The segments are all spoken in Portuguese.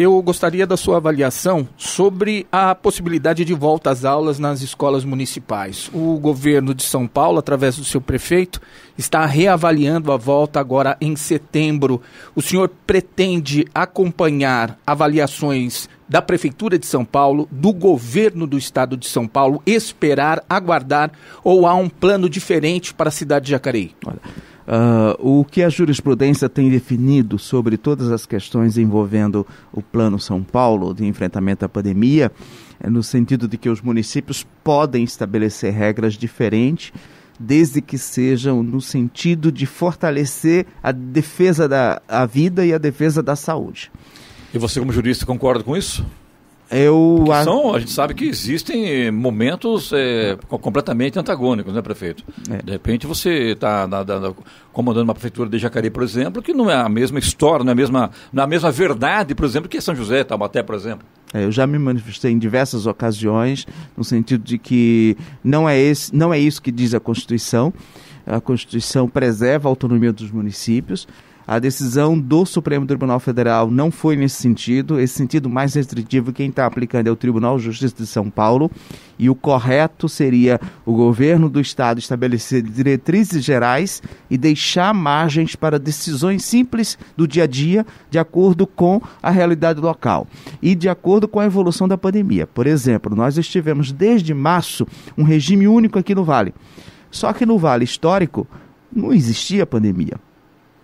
eu gostaria da sua avaliação sobre a possibilidade de volta às aulas nas escolas municipais. O governo de São Paulo, através do seu prefeito, está reavaliando a volta agora em setembro. O senhor pretende acompanhar avaliações da Prefeitura de São Paulo, do governo do estado de São Paulo, esperar, aguardar ou há um plano diferente para a cidade de Jacareí? Olha. Uh, o que a jurisprudência tem definido sobre todas as questões envolvendo o Plano São Paulo de enfrentamento à pandemia, é no sentido de que os municípios podem estabelecer regras diferentes, desde que sejam no sentido de fortalecer a defesa da a vida e a defesa da saúde. E você, como jurista, concorda com isso? Eu a... São, a gente sabe que existem eh, momentos é, completamente antagônicos, né, prefeito? É. De repente você está comandando uma prefeitura de Jacareí, por exemplo, que não é a mesma história, não é a mesma, não é a mesma verdade, por exemplo, que São José, Taubaté, por exemplo. É, eu já me manifestei em diversas ocasiões, no sentido de que não é, esse, não é isso que diz a Constituição. A Constituição preserva a autonomia dos municípios. A decisão do Supremo Tribunal Federal não foi nesse sentido. Esse sentido mais restritivo quem está aplicando é o Tribunal de Justiça de São Paulo. E o correto seria o governo do Estado estabelecer diretrizes gerais e deixar margens para decisões simples do dia a dia, de acordo com a realidade local e de acordo com a evolução da pandemia. Por exemplo, nós estivemos desde março um regime único aqui no Vale. Só que no Vale histórico não existia pandemia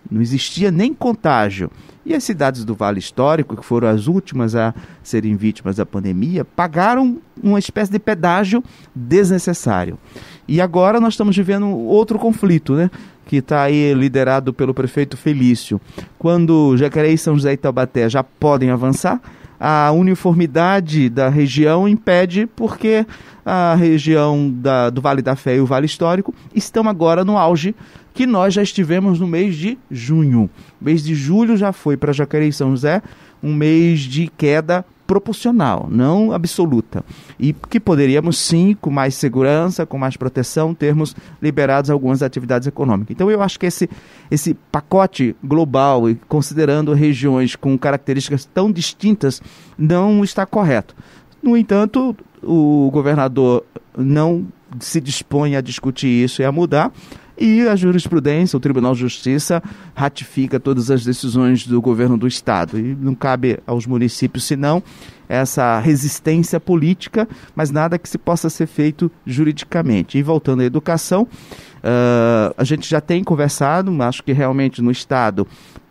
não existia nem contágio. E as cidades do Vale Histórico, que foram as últimas a serem vítimas da pandemia, pagaram uma espécie de pedágio desnecessário. E agora nós estamos vivendo outro conflito, né? Que está aí liderado pelo prefeito Felício. Quando Jacareí, São José e Taubaté já podem avançar, a uniformidade da região impede, porque a região da, do Vale da Fé e o Vale Histórico estão agora no auge que nós já estivemos no mês de junho. O mês de julho já foi para Jacareí São José um mês de queda proporcional, não absoluta. E que poderíamos sim, com mais segurança, com mais proteção, termos liberados algumas atividades econômicas. Então eu acho que esse, esse pacote global, considerando regiões com características tão distintas, não está correto. No entanto, o governador não se dispõe a discutir isso e a mudar. E a jurisprudência, o Tribunal de Justiça, ratifica todas as decisões do governo do Estado. E não cabe aos municípios, senão, essa resistência política, mas nada que se possa ser feito juridicamente. E voltando à educação, uh, a gente já tem conversado, acho que realmente no Estado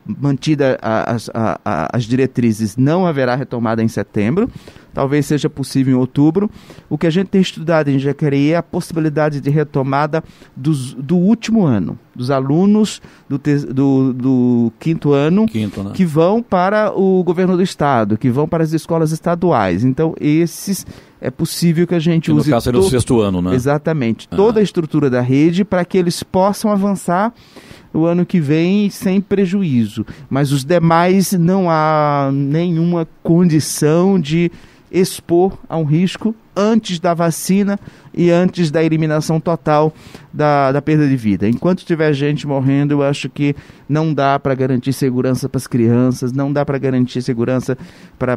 mantida as, as, as diretrizes, não haverá retomada em setembro. Talvez seja possível em outubro. O que a gente tem estudado em Jacareí é a possibilidade de retomada dos, do último ano, dos alunos do, te, do, do, quinto ano, quinto, né? que vão para o governo do estado, que vão para as escolas estaduais. Então, esses é possível que a gente que use. No caso, seria sexto ano, né? Exatamente. Ah. Toda a estrutura da rede para que eles possam avançar o ano que vem sem prejuízo. Mas os demais não há nenhuma condição de expor a um risco antes da vacina e antes da eliminação total da, da perda de vida. Enquanto tiver gente morrendo, eu acho que não dá para garantir segurança para as crianças, não dá para garantir segurança para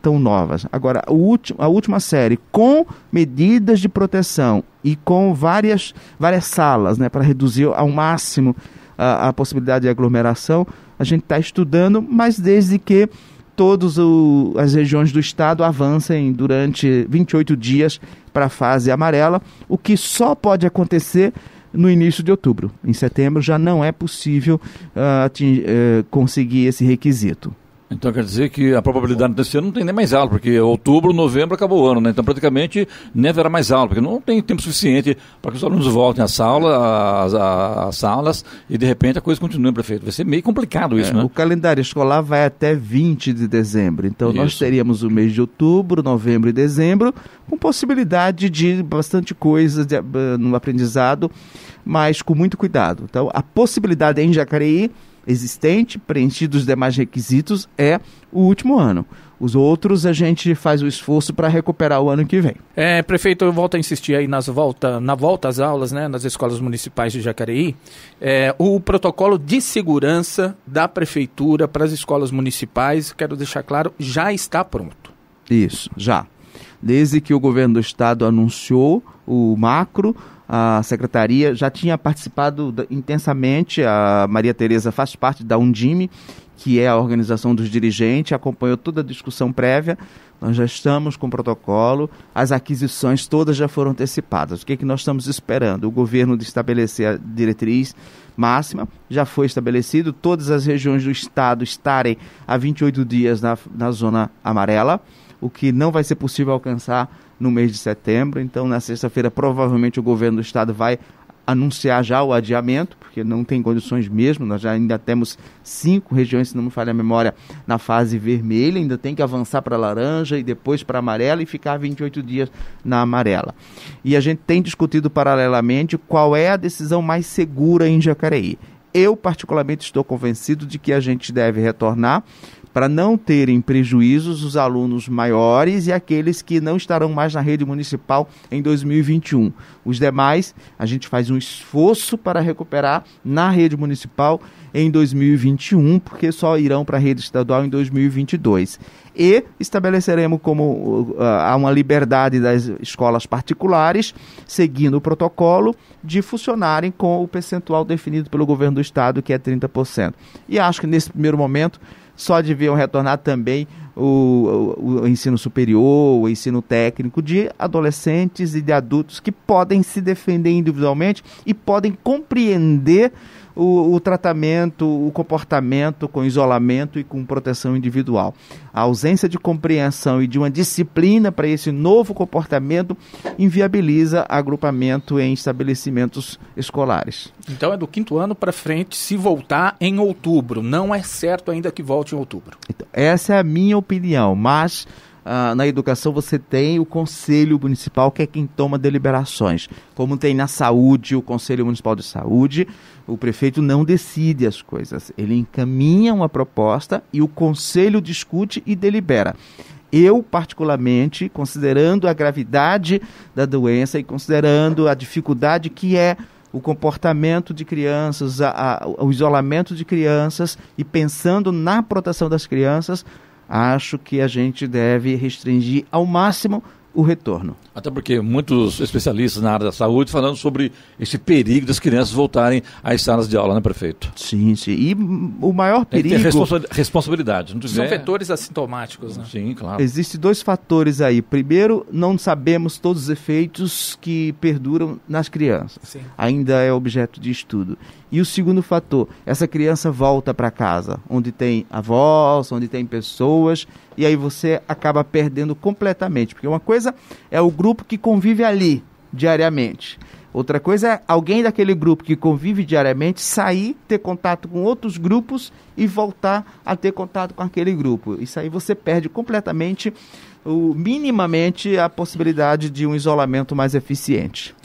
tão novas. Agora, a última série com medidas de proteção e com várias, várias salas né, para reduzir ao máximo a, a possibilidade de aglomeração, a gente está estudando, mas desde que todas as regiões do estado avancem durante 28 dias para a fase amarela, o que só pode acontecer no início de outubro. Em setembro já não é possível uh, atingir, uh, conseguir esse requisito. Então quer dizer que a probabilidade desse ano não tem nem mais aula, porque outubro, novembro acabou o ano, né? Então praticamente nem haverá mais aula, porque não tem tempo suficiente para que os alunos voltem às aulas, às, às salas e de repente a coisa continue prefeito. Vai ser meio complicado isso, é, né? O calendário escolar vai até 20 de dezembro. Então isso. nós teríamos o mês de outubro, novembro e dezembro, com possibilidade de bastante coisa de, eh, no aprendizado, mas com muito cuidado. Então a possibilidade é em Jacareí existente, preenchido os demais requisitos, é o último ano. Os outros a gente faz o esforço para recuperar o ano que vem. É, prefeito, eu volto a insistir aí nas volta, na volta às aulas, né, nas escolas municipais de Jacareí, é, o protocolo de segurança da prefeitura para as escolas municipais, quero deixar claro, já está pronto. Isso, já. Desde que o governo do estado anunciou o macro, a secretaria já tinha participado intensamente, a Maria Tereza faz parte da Undime, que é a organização dos dirigentes, acompanhou toda a discussão prévia, nós já estamos com o protocolo, as aquisições todas já foram antecipadas. O que, é que nós estamos esperando? O governo de estabelecer a diretriz máxima, já foi estabelecido, todas as regiões do estado estarem há 28 dias na, na zona amarela o que não vai ser possível alcançar no mês de setembro. Então, na sexta-feira, provavelmente o governo do estado vai anunciar já o adiamento, porque não tem condições mesmo. Nós já ainda temos cinco regiões, se não me falha a memória, na fase vermelha, ainda tem que avançar para laranja e depois para amarela e ficar 28 dias na amarela. E a gente tem discutido paralelamente qual é a decisão mais segura em Jacareí. Eu, particularmente, estou convencido de que a gente deve retornar para não terem prejuízos os alunos maiores e aqueles que não estarão mais na rede municipal em 2021. Os demais, a gente faz um esforço para recuperar na rede municipal em 2021, porque só irão para a rede estadual em 2022. E estabeleceremos como uh, uh, há uh, uma liberdade das escolas particulares, seguindo o protocolo, de funcionarem com o percentual definido pelo governo do estado, que é 30%. E acho que nesse primeiro momento só deviam retornar também o, o, o, ensino superior, o ensino técnico de adolescentes e de adultos que podem se defender individualmente e podem compreender o, o tratamento, o comportamento com isolamento e com proteção individual. A ausência de compreensão e de uma disciplina para esse novo comportamento inviabiliza agrupamento em estabelecimentos escolares. Então é do quinto ano para frente se voltar em outubro. Não é certo ainda que volte em outubro. Então, essa é a minha opinião, mas ah, na educação você tem o Conselho Municipal, que é quem toma deliberações. Como tem na saúde o Conselho Municipal de Saúde, o prefeito não decide as coisas. Ele encaminha uma proposta e o conselho discute e delibera. Eu, particularmente, considerando a gravidade da doença e considerando a dificuldade que é o comportamento de crianças, a, a, o isolamento de crianças e pensando na proteção das crianças, acho que a gente deve restringir ao máximo o retorno. Até porque muitos especialistas na área da saúde falando sobre esse perigo das crianças voltarem às salas de aula, né, prefeito? Sim, sim. E o maior Tem perigo. Responsa responsabilidade. Não São vetores assintomáticos, né? Sim, claro. Existem dois fatores aí. Primeiro, não sabemos todos os efeitos que perduram nas crianças. Sim. Ainda é objeto de estudo. E o segundo fator, essa criança volta para casa, onde tem avós, onde tem pessoas, e aí você acaba perdendo completamente. Porque uma coisa coisa é o grupo que convive ali diariamente. Outra coisa é alguém daquele grupo que convive diariamente sair, ter contato com outros grupos e voltar a ter contato com aquele grupo. Isso aí você perde completamente, o, minimamente, a possibilidade de um isolamento mais eficiente.